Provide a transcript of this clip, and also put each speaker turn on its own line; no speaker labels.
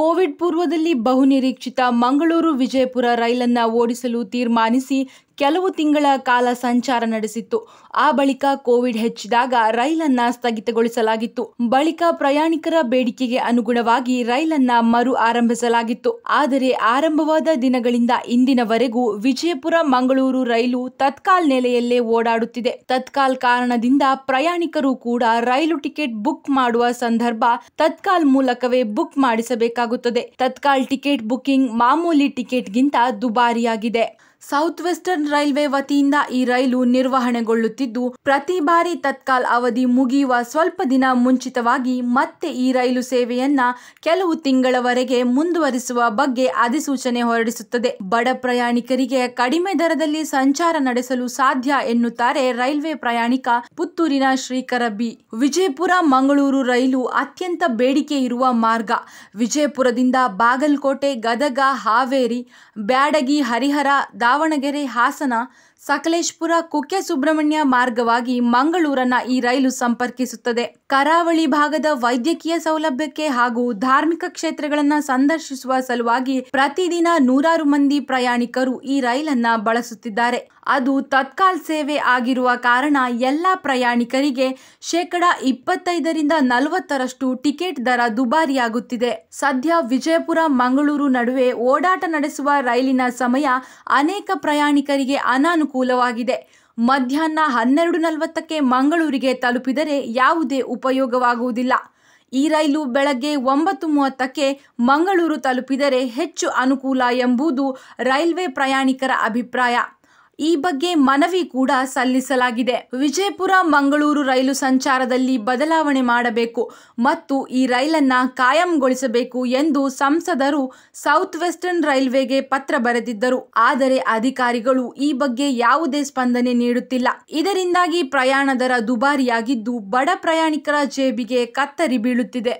Covid ಪೂರ್ವದಲ್ಲಿ ಬಹುನಿರೀಕ್ಷಿತ ಮಂಗಳೂರು ವಿಜಯಪುರ ರೈಲನ್ನು ಓಡಿಸಲು ತೀರ್ಮಾನಿಸಿ ಕೆಲವು ತಿಂಗಳ ಕಾಲ ಸಂಚಾರ ನಡೆಸಿತ್ತು ಆ ಬಳಿಕ ಕೋವಿಡ್ ಹೆಚ್ಚಿದಾಗ ರೈಲನ್ನ ಸ್ಥಗಿತಗೊಳಿಸಲಾಗಿತ್ತು ಬಳಿಕ ಪ್ರಯಾಣಿಕರ ಬೇಡಿಕೆಗೆ ಅನುಗುಣವಾಗಿ ರೈಲನ್ನ ಮರು ಆರಂಭಿಸಲಾಗಿತ್ತು ಆದರೆ ಆರಂಭವಾದ ದಿನಗಳಿಂದ ಇಂದಿನವರೆಗೂ ವಿಜಯಪುರ ಮಂಗಳೂರು ರೈಲು ತತ್ಕಾಲ್ ನೆಲೆಯಲ್ಲೇ ಓಡಾಡುತ್ತಿದೆ ತತ್ಕಾಲ್ ಕಾರಣದಿಂದ ಪ್ರಯಾಣಿಕರು ಕೂಡ ರೈಲು ಟಿಕೆಟ್ ಬುಕ್ ಮಾಡುವ ಸಂದರ್ಭ ತತ್ಕಾಲ್ ಮೂಲಕವೇ ಬುಕ್ ಮಾಡಿಸಬೇಕಾಗುತ್ತದೆ ತತ್ಕಾಲ್ ಟಿಕೆಟ್ ಬುಕ್ಕಿಂಗ್ ಮಾಮೂಲಿ ಟಿಕೆಟ್ಗಿಂತ ದುಬಾರಿಯಾಗಿದೆ ಸೌತ್ ವೆಸ್ಟರ್ನ್ ರೈಲ್ವೆ ವತಿಯಿಂದ ಈ ರೈಲು ನಿರ್ವಹಣೆಗೊಳ್ಳುತ್ತಿದ್ದು ಪ್ರತಿ ಬಾರಿ ತತ್ಕಾಲ್ ಅವಧಿ ಮುಗಿಯುವ ಸ್ವಲ್ಪ ದಿನ ಮುಂಚಿತವಾಗಿ ಮತ್ತೆ ಈ ರೈಲು ಸೇವೆಯನ್ನ ಕೆಲವು ತಿಂಗಳವರೆಗೆ ಮುಂದುವರಿಸುವ ಬಗ್ಗೆ ಅಧಿಸೂಚನೆ ಹೊರಡಿಸುತ್ತದೆ ಬಡ ಪ್ರಯಾಣಿಕರಿಗೆ ಕಡಿಮೆ ದರದಲ್ಲಿ ಸಂಚಾರ ನಡೆಸಲು ಸಾಧ್ಯ ಎನ್ನುತ್ತಾರೆ ರೈಲ್ವೆ ಪ್ರಯಾಣಿಕ ಪುತ್ತೂರಿನ ಶ್ರೀಕರ ಬಿ ವಿಜಯಪುರ ಮಂಗಳೂರು ರೈಲು ಅತ್ಯಂತ ಬೇಡಿಕೆ ಇರುವ ಮಾರ್ಗ ವಿಜಯಪುರದಿಂದ ಬಾಗಲಕೋಟೆ ಗದಗ ಹಾವೇರಿ ಬ್ಯಾಡಗಿ ಹರಿಹರ ದಾ ದಾವಣಗೆರೆ ಹಾಸನ ಸಕಲೇಶ್ಪುರ ಕುಕ್ಕೆ ಸುಬ್ರಹ್ಮಣ್ಯ ಮಾರ್ಗವಾಗಿ ಮಂಗಳೂರನ್ನ ಈ ರೈಲು ಸಂಪರ್ಕಿಸುತ್ತದೆ ಕರಾವಳಿ ಭಾಗದ ವೈದ್ಯಕೀಯ ಸೌಲಭ್ಯಕ್ಕೆ ಹಾಗೂ ಧಾರ್ಮಿಕ ಕ್ಷೇತ್ರಗಳನ್ನ ಸಂದರ್ಶಿಸುವ ಸಲುವಾಗಿ ಪ್ರತಿದಿನ ನೂರಾರು ಮಂದಿ ಪ್ರಯಾಣಿಕರು ಈ ರೈಲನ್ನ ಬಳಸುತ್ತಿದ್ದಾರೆ ಅದು ತತ್ಕಾಲ್ ಸೇವೆ ಆಗಿರುವ ಕಾರಣ ಎಲ್ಲ ಪ್ರಯಾಣಿಕರಿಗೆ ಶೇಕಡ ಇಪ್ಪತ್ತೈದರಿಂದ ನಲವತ್ತರಷ್ಟು ಟಿಕೆಟ್ ದರ ದುಬಾರಿಯಾಗುತ್ತಿದೆ ಸದ್ಯ ವಿಜಯಪುರ ಮಂಗಳೂರು ನಡುವೆ ಓಡಾಟ ನಡೆಸುವ ರೈಲಿನ ಸಮಯ ಅನೇಕ ಪ್ರಯಾಣಿಕರಿಗೆ ಅನಾನುಕೂಲ ಅನುಕೂಲವಾಗಿದೆ ಮಧ್ಯಾಹ್ನ ಹನ್ನೆರಡು ನಲವತ್ತಕ್ಕೆ ಮಂಗಳೂರಿಗೆ ತಲುಪಿದರೆ ಯಾವುದೇ ಉಪಯೋಗವಾಗುವುದಿಲ್ಲ ಈ ರೈಲು ಬೆಳಗ್ಗೆ ಒಂಬತ್ತು ಮೂವತ್ತಕ್ಕೆ ಮಂಗಳೂರು ತಲುಪಿದರೆ ಹೆಚ್ಚು ಅನುಕೂಲ ಎಂಬುದು ರೈಲ್ವೆ ಪ್ರಯಾಣಿಕರ ಅಭಿಪ್ರಾಯ ಈ ಬಗ್ಗೆ ಮನವಿ ಕೂಡ ಸಲ್ಲಿಸಲಾಗಿದೆ ವಿಜಯಪುರ ಮಂಗಳೂರು ರೈಲು ಸಂಚಾರದಲ್ಲಿ ಬದಲಾವಣೆ ಮಾಡಬೇಕು ಮತ್ತು ಈ ರೈಲನ್ನ ಕಾಯಂಗೊಳಿಸಬೇಕು ಎಂದು ಸಂಸದರು ಸೌತ್ ವೆಸ್ಟರ್ನ್ ರೈಲ್ವೆಗೆ ಪತ್ರ ಬರೆದಿದ್ದರು ಆದರೆ ಅಧಿಕಾರಿಗಳು ಈ ಬಗ್ಗೆ ಯಾವುದೇ ಸ್ಪಂದನೆ ನೀಡುತ್ತಿಲ್ಲ ಇದರಿಂದಾಗಿ ಪ್ರಯಾಣ ದರ ದುಬಾರಿಯಾಗಿದ್ದು ಬಡ ಪ್ರಯಾಣಿಕರ ಜೇಬಿಗೆ ಕತ್ತರಿ ಬೀಳುತ್ತಿದೆ